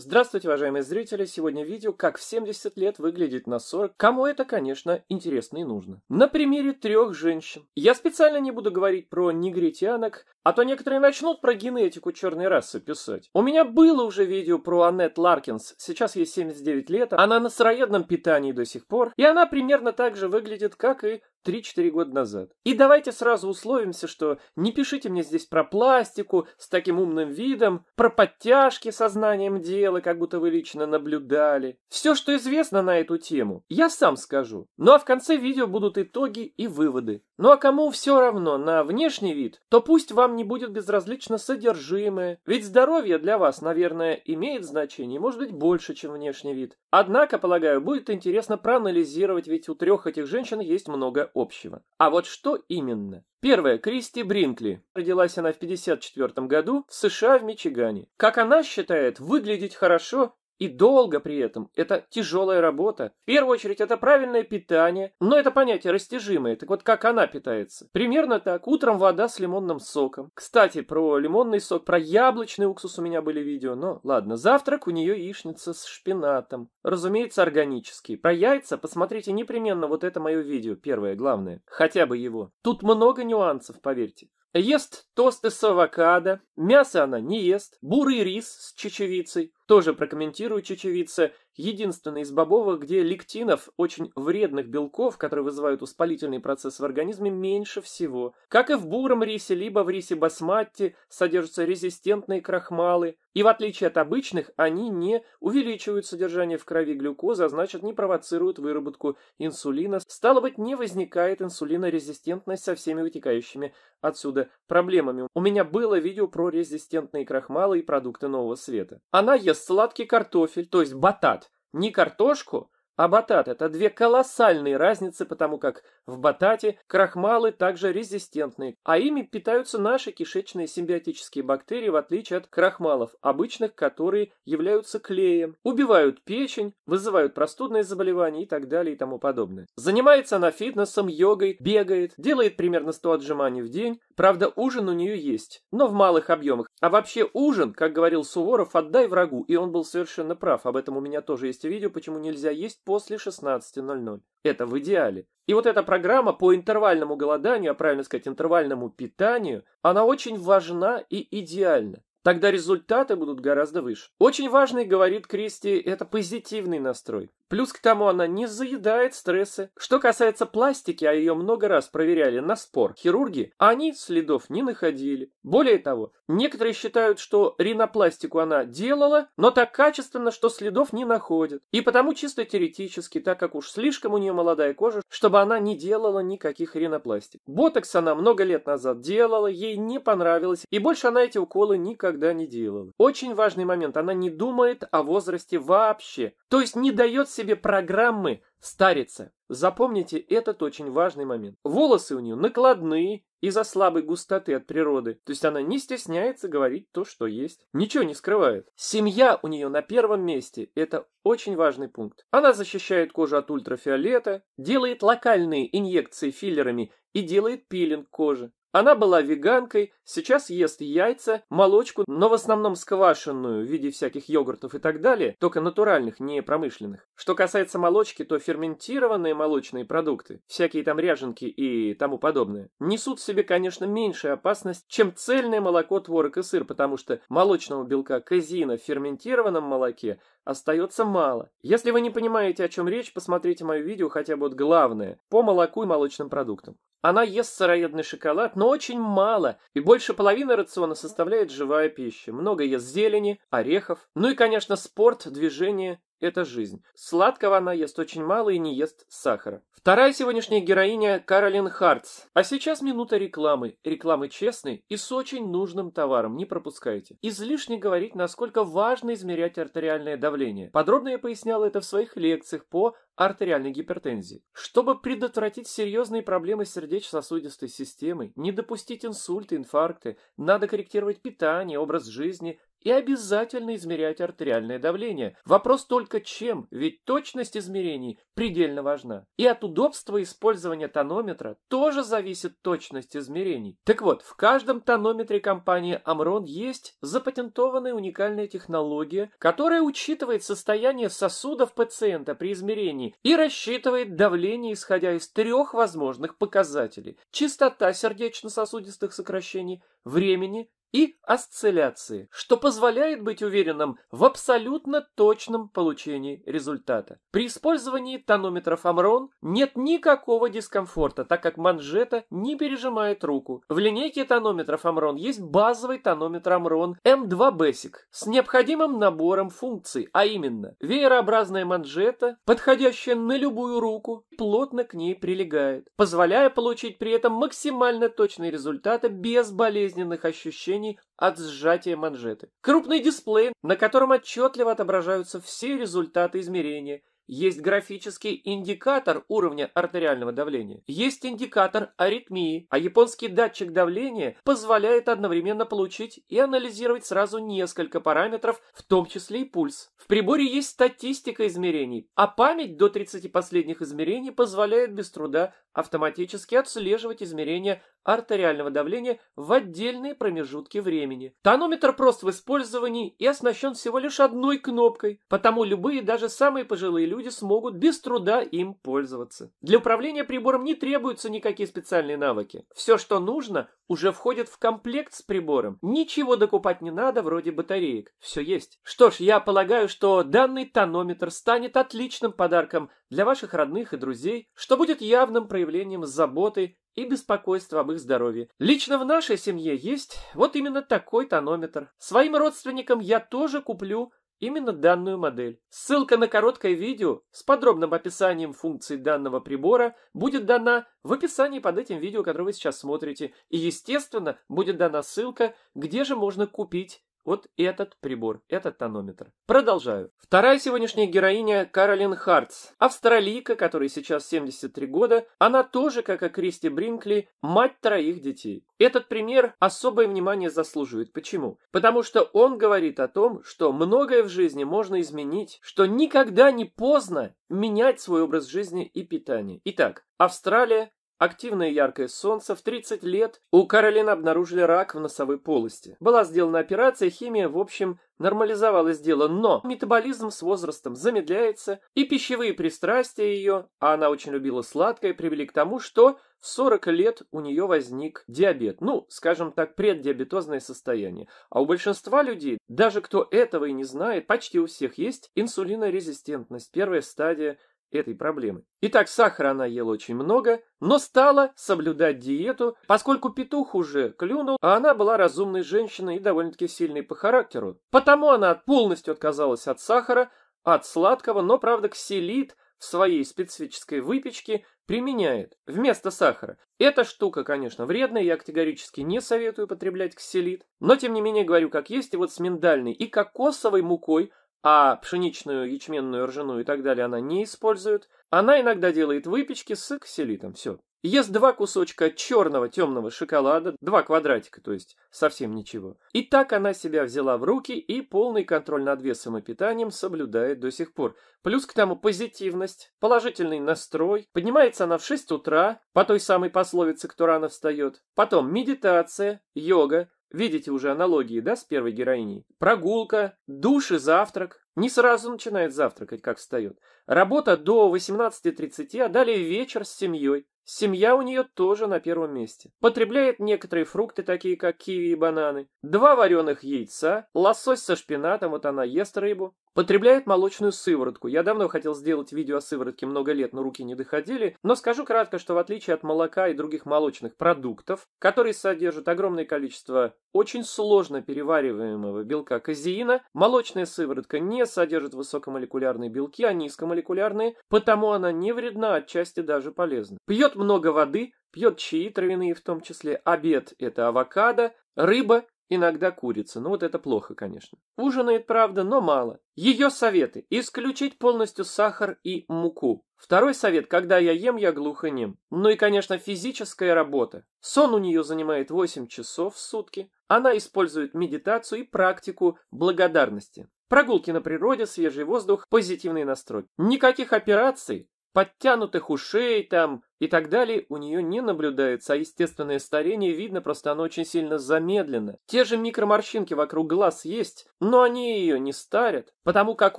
Здравствуйте, уважаемые зрители! Сегодня видео «Как в 70 лет выглядит на 40». Кому это, конечно, интересно и нужно. На примере трех женщин. Я специально не буду говорить про негритянок, а то некоторые начнут про генетику черной расы писать. У меня было уже видео про Аннет Ларкинс, сейчас ей 79 лет, она на сыроедном питании до сих пор, и она примерно так же выглядит, как и 3-4 года назад. И давайте сразу условимся, что не пишите мне здесь про пластику с таким умным видом, про подтяжки со знанием дела, как будто вы лично наблюдали. Все, что известно на эту тему, я сам скажу. Ну а в конце видео будут итоги и выводы. Ну а кому все равно на внешний вид, то пусть вам не будет безразлично содержимое, ведь здоровье для вас, наверное, имеет значение, может быть, больше, чем внешний вид. Однако, полагаю, будет интересно проанализировать, ведь у трех этих женщин есть много общего. А вот что именно? Первая – Кристи Бринкли. Родилась она в 1954 году в США в Мичигане. Как она считает, выглядеть хорошо и долго при этом. Это тяжелая работа. В первую очередь, это правильное питание. Но это понятие растяжимое. Так вот, как она питается? Примерно так. Утром вода с лимонным соком. Кстати, про лимонный сок, про яблочный уксус у меня были видео. Но ладно. Завтрак у нее яичница с шпинатом. Разумеется, органический. Про яйца посмотрите непременно вот это мое видео, первое, главное. Хотя бы его. Тут много нюансов, поверьте. Ест тосты с авокадо, мясо она не ест, бурый рис с чечевицей. Тоже прокомментирую чечевица, единственная из бобовых, где лектинов, очень вредных белков, которые вызывают воспалительный процесс в организме, меньше всего. Как и в буром рисе, либо в рисе басмати содержатся резистентные крахмалы, и в отличие от обычных, они не увеличивают содержание в крови глюкозы, а значит не провоцируют выработку инсулина. Стало быть, не возникает инсулинорезистентность со всеми вытекающими отсюда проблемами. У меня было видео про резистентные крахмалы и продукты нового света. Она ест сладкий картофель, то есть батат, не картошку, а батат – это две колоссальные разницы, потому как в батате крахмалы также резистентные, а ими питаются наши кишечные симбиотические бактерии, в отличие от крахмалов, обычных, которые являются клеем, убивают печень, вызывают простудные заболевания и так далее и тому подобное. Занимается она фитнесом, йогой, бегает, делает примерно 100 отжиманий в день, Правда, ужин у нее есть, но в малых объемах. А вообще ужин, как говорил Суворов, отдай врагу, и он был совершенно прав. Об этом у меня тоже есть видео, почему нельзя есть после 16.00. Это в идеале. И вот эта программа по интервальному голоданию, а правильно сказать, интервальному питанию, она очень важна и идеальна. Тогда результаты будут гораздо выше. Очень важный, говорит Кристи, это позитивный настрой. Плюс к тому она не заедает стрессы. Что касается пластики, а ее много раз проверяли на спор хирурги, они следов не находили. Более того, некоторые считают, что ринопластику она делала, но так качественно, что следов не находят. И потому чисто теоретически, так как уж слишком у нее молодая кожа, чтобы она не делала никаких ринопластик. Ботокс она много лет назад делала, ей не понравилось, и больше она эти уколы никогда не делала. Очень важный момент, она не думает о возрасте вообще. То есть не дает себе программы старится Запомните этот очень важный момент. Волосы у нее накладные из-за слабой густоты от природы. То есть она не стесняется говорить то, что есть. Ничего не скрывает. Семья у нее на первом месте. Это очень важный пункт. Она защищает кожу от ультрафиолета, делает локальные инъекции филлерами и делает пилинг кожи. Она была веганкой, сейчас ест яйца, молочку, но в основном сквашенную в виде всяких йогуртов и так далее, только натуральных, не промышленных. Что касается молочки, то ферментированные молочные продукты, всякие там ряженки и тому подобное, несут в себе, конечно, меньшую опасность, чем цельное молоко, творог и сыр, потому что молочного белка казина в ферментированном молоке остается мало. Если вы не понимаете, о чем речь, посмотрите мое видео хотя бы вот главное по молоку и молочным продуктам. Она ест сыроедный шоколад, но очень мало, и больше половины рациона составляет живая пища. Много ест зелени, орехов, ну и, конечно, спорт, движение это жизнь. Сладкого она ест очень мало и не ест сахара. Вторая сегодняшняя героиня Каролин Хартс. А сейчас минута рекламы. Рекламы честной и с очень нужным товаром. Не пропускайте. Излишне говорить, насколько важно измерять артериальное давление. Подробно я пояснял это в своих лекциях по артериальной гипертензии. Чтобы предотвратить серьезные проблемы сердечно-сосудистой системы, не допустить инсульты, инфаркты, надо корректировать питание, образ жизни, и обязательно измерять артериальное давление. Вопрос только чем, ведь точность измерений предельно важна. И от удобства использования тонометра тоже зависит точность измерений. Так вот, в каждом тонометре компании Amron есть запатентованная уникальная технология, которая учитывает состояние сосудов пациента при измерении и рассчитывает давление, исходя из трех возможных показателей. Частота сердечно-сосудистых сокращений, времени и осцилляции, что позволяет быть уверенным в абсолютно точном получении результата. При использовании тонометров Амрон нет никакого дискомфорта, так как манжета не пережимает руку. В линейке тонометров Амрон есть базовый тонометр Амрон m 2 Basic с необходимым набором функций, а именно веерообразная манжета, подходящая на любую руку, плотно к ней прилегает, позволяя получить при этом максимально точные результаты без болезненных ощущений ощущений от сжатия манжеты. Крупный дисплей, на котором отчетливо отображаются все результаты измерения. Есть графический индикатор уровня артериального давления. Есть индикатор аритмии, а японский датчик давления позволяет одновременно получить и анализировать сразу несколько параметров, в том числе и пульс. В приборе есть статистика измерений, а память до 30 последних измерений позволяет без труда автоматически отслеживать измерения артериального давления в отдельные промежутки времени. Тонометр прост в использовании и оснащен всего лишь одной кнопкой, потому любые, даже самые пожилые люди смогут без труда им пользоваться. Для управления прибором не требуются никакие специальные навыки. Все, что нужно, уже входит в комплект с прибором. Ничего докупать не надо, вроде батареек. Все есть. Что ж, я полагаю, что данный тонометр станет отличным подарком для ваших родных и друзей, что будет явным проявлением заботы и беспокойство об их здоровье. Лично в нашей семье есть вот именно такой тонометр. Своим родственникам я тоже куплю именно данную модель. Ссылка на короткое видео с подробным описанием функций данного прибора будет дана в описании под этим видео, которое вы сейчас смотрите. И, естественно, будет дана ссылка, где же можно купить вот этот прибор, этот тонометр. Продолжаю. Вторая сегодняшняя героиня Каролин Хартс, австралийка, которой сейчас 73 года. Она тоже, как и Кристи Бринкли, мать троих детей. Этот пример особое внимание заслуживает. Почему? Потому что он говорит о том, что многое в жизни можно изменить, что никогда не поздно менять свой образ жизни и питание. Итак, Австралия, Активное яркое солнце в 30 лет у Каролин обнаружили рак в носовой полости. Была сделана операция, химия, в общем, нормализовалась дело, но метаболизм с возрастом замедляется, и пищевые пристрастия ее, а она очень любила сладкое, привели к тому, что в 40 лет у нее возник диабет, ну, скажем так, преддиабетозное состояние. А у большинства людей, даже кто этого и не знает, почти у всех есть инсулинорезистентность, первая стадия этой проблемы. Итак, сахара она ела очень много, но стала соблюдать диету, поскольку петух уже клюнул, а она была разумной женщиной и довольно-таки сильной по характеру. Потому она полностью отказалась от сахара, от сладкого, но, правда, ксилит в своей специфической выпечке применяет вместо сахара. Эта штука, конечно, вредная, я категорически не советую потреблять ксилит, но тем не менее говорю как есть, и вот с миндальной и кокосовой мукой а пшеничную, ячменную, ржаную и так далее она не использует. Она иногда делает выпечки с ксилитом, все. Ест два кусочка черного темного шоколада, два квадратика, то есть совсем ничего. И так она себя взяла в руки и полный контроль над весом и питанием соблюдает до сих пор. Плюс к тому позитивность, положительный настрой. Поднимается она в 6 утра, по той самой пословице, кто рано встает. Потом медитация, йога, Видите уже аналогии, да, с первой героиней? Прогулка, душ и завтрак. Не сразу начинает завтракать, как встает. Работа до 18.30, а далее вечер с семьей. Семья у нее тоже на первом месте. Потребляет некоторые фрукты, такие как киви и бананы. Два вареных яйца, лосось со шпинатом, вот она ест рыбу. Потребляет молочную сыворотку. Я давно хотел сделать видео о сыворотке много лет, но руки не доходили. Но скажу кратко, что в отличие от молока и других молочных продуктов, которые содержат огромное количество очень сложно перевариваемого белка казеина, молочная сыворотка не содержит высокомолекулярные белки, а низкомолекулярные, потому она не вредна, отчасти даже полезна. Пьет много воды, пьет чаи травяные в том числе, обед – это авокадо, рыба, иногда курица. Ну вот это плохо, конечно. Ужинает, правда, но мало. Ее советы – исключить полностью сахар и муку. Второй совет – когда я ем, я глухо нем. Ну и, конечно, физическая работа. Сон у нее занимает 8 часов в сутки. Она использует медитацию и практику благодарности. Прогулки на природе, свежий воздух, позитивный настрой. Никаких операций, подтянутых ушей там и так далее у нее не наблюдается, а естественное старение видно, просто оно очень сильно замедлено. Те же микроморщинки вокруг глаз есть, но они ее не старят, потому как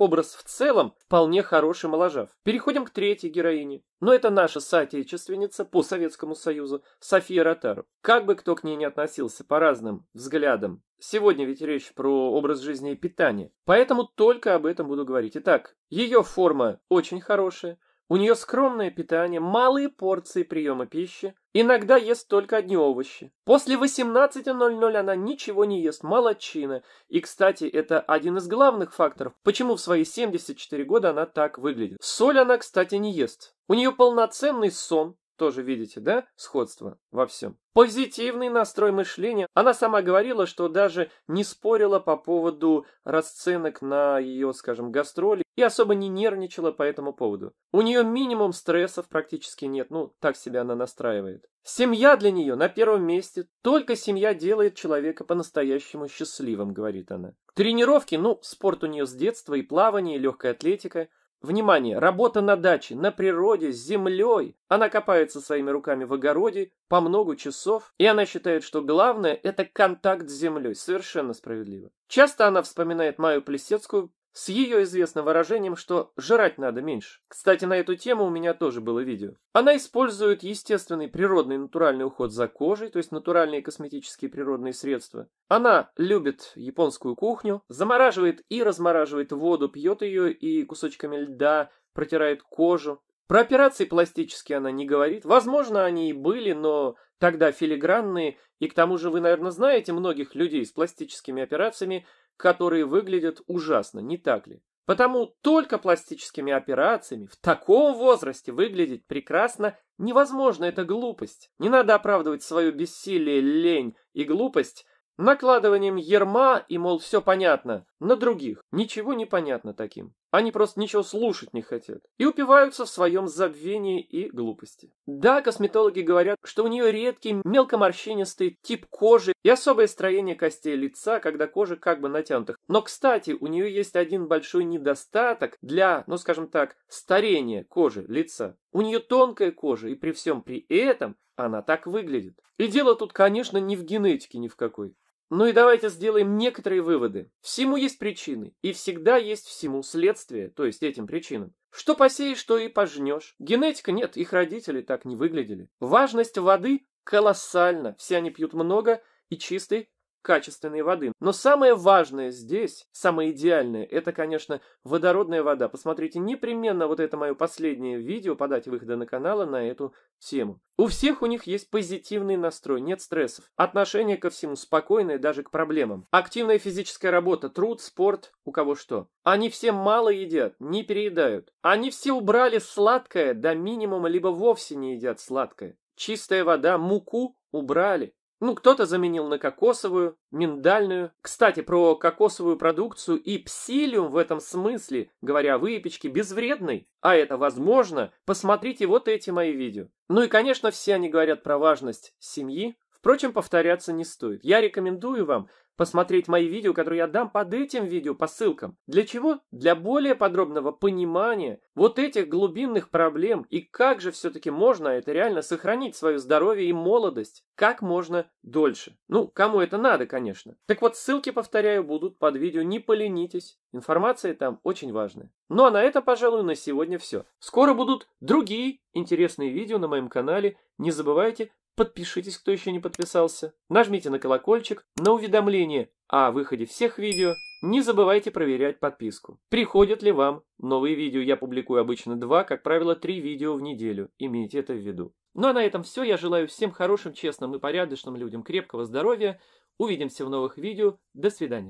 образ в целом вполне хороший моложав. Переходим к третьей героине. Но это наша соотечественница по Советскому Союзу София Ротару. Как бы кто к ней не относился по разным взглядам, Сегодня ведь речь про образ жизни и питание. Поэтому только об этом буду говорить. Итак, ее форма очень хорошая. У нее скромное питание, малые порции приема пищи, иногда ест только одни овощи. После 18.00 она ничего не ест, молочина. И, кстати, это один из главных факторов, почему в свои 74 года она так выглядит. Соль она, кстати, не ест. У нее полноценный сон, тоже видите, да, сходство во всем. Позитивный настрой мышления. Она сама говорила, что даже не спорила по поводу расценок на ее, скажем, гастроли и особо не нервничала по этому поводу. У нее минимум стрессов практически нет, ну, так себя она настраивает. Семья для нее на первом месте. Только семья делает человека по-настоящему счастливым, говорит она. Тренировки, ну, спорт у нее с детства и плавание, и легкая атлетика. Внимание, работа на даче, на природе, с землей. Она копается своими руками в огороде по много часов, и она считает, что главное – это контакт с землей. Совершенно справедливо. Часто она вспоминает Маю Плесецкую, с ее известным выражением, что жрать надо меньше. Кстати, на эту тему у меня тоже было видео. Она использует естественный природный натуральный уход за кожей, то есть натуральные косметические природные средства. Она любит японскую кухню, замораживает и размораживает воду, пьет ее и кусочками льда протирает кожу. Про операции пластические она не говорит. Возможно, они и были, но тогда филигранные. И к тому же вы, наверное, знаете многих людей с пластическими операциями, которые выглядят ужасно, не так ли? Потому только пластическими операциями в таком возрасте выглядеть прекрасно невозможно, это глупость. Не надо оправдывать свое бессилие, лень и глупость накладыванием ерма и, мол, все понятно, на других. Ничего не понятно таким. Они просто ничего слушать не хотят и упиваются в своем забвении и глупости. Да, косметологи говорят, что у нее редкий мелкоморщинистый тип кожи и особое строение костей лица, когда кожа как бы натянута. Но, кстати, у нее есть один большой недостаток для, ну скажем так, старения кожи лица. У нее тонкая кожа, и при всем при этом она так выглядит. И дело тут, конечно, не в генетике ни в какой. Ну и давайте сделаем некоторые выводы. Всему есть причины, и всегда есть всему следствие, то есть этим причинам. Что посеешь, то и пожнешь. Генетика нет, их родители так не выглядели. Важность воды колоссальна, все они пьют много и чистой, качественной воды. Но самое важное здесь, самое идеальное, это, конечно, водородная вода. Посмотрите непременно вот это мое последнее видео по дате выхода на канала на эту тему. У всех у них есть позитивный настрой, нет стрессов. Отношение ко всему спокойное, даже к проблемам. Активная физическая работа, труд, спорт, у кого что. Они все мало едят, не переедают. Они все убрали сладкое до минимума, либо вовсе не едят сладкое. Чистая вода, муку убрали. Ну, кто-то заменил на кокосовую, миндальную. Кстати, про кокосовую продукцию и псилиум в этом смысле, говоря о выпечке, безвредный. А это возможно. Посмотрите вот эти мои видео. Ну и, конечно, все они говорят про важность семьи. Впрочем, повторяться не стоит. Я рекомендую вам посмотреть мои видео, которые я дам под этим видео по ссылкам. Для чего? Для более подробного понимания вот этих глубинных проблем и как же все-таки можно это реально сохранить свое здоровье и молодость как можно дольше. Ну, кому это надо, конечно. Так вот, ссылки, повторяю, будут под видео, не поленитесь. Информация там очень важная. Ну а на это, пожалуй, на сегодня все. Скоро будут другие интересные видео на моем канале. Не забывайте Подпишитесь, кто еще не подписался. Нажмите на колокольчик, на уведомление а о выходе всех видео. Не забывайте проверять подписку. Приходят ли вам новые видео? Я публикую обычно два, как правило, три видео в неделю. Имейте это в виду. Ну а на этом все. Я желаю всем хорошим, честным и порядочным людям крепкого здоровья. Увидимся в новых видео. До свидания.